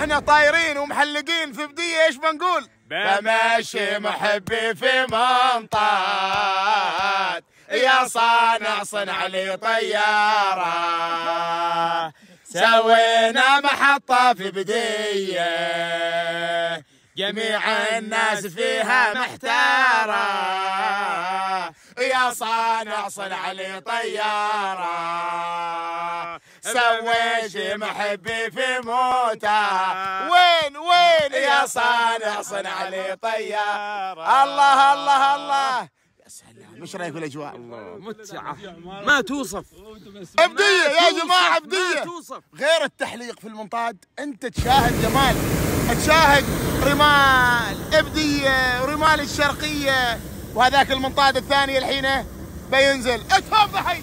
احنا طايرين ومحلقين في بدية ايش بنقول بماشي محبي في منطاد يا صانع صنع لي طيارة سوينا محطة في بدية جميع الناس فيها محتارة يا صانع صنع لي طيارة سويت محبي في موته آه. وين وين يا صانع صنع لي طيار الله الله الله يا مش رايك الاجواء؟ متعه ما توصف ابديه يا جماعه ابديه غير التحليق في المنطاد انت تشاهد جمال تشاهد رمال ابديه رمال الشرقيه وهذاك المنطاد الثاني الحين بينزل اتهم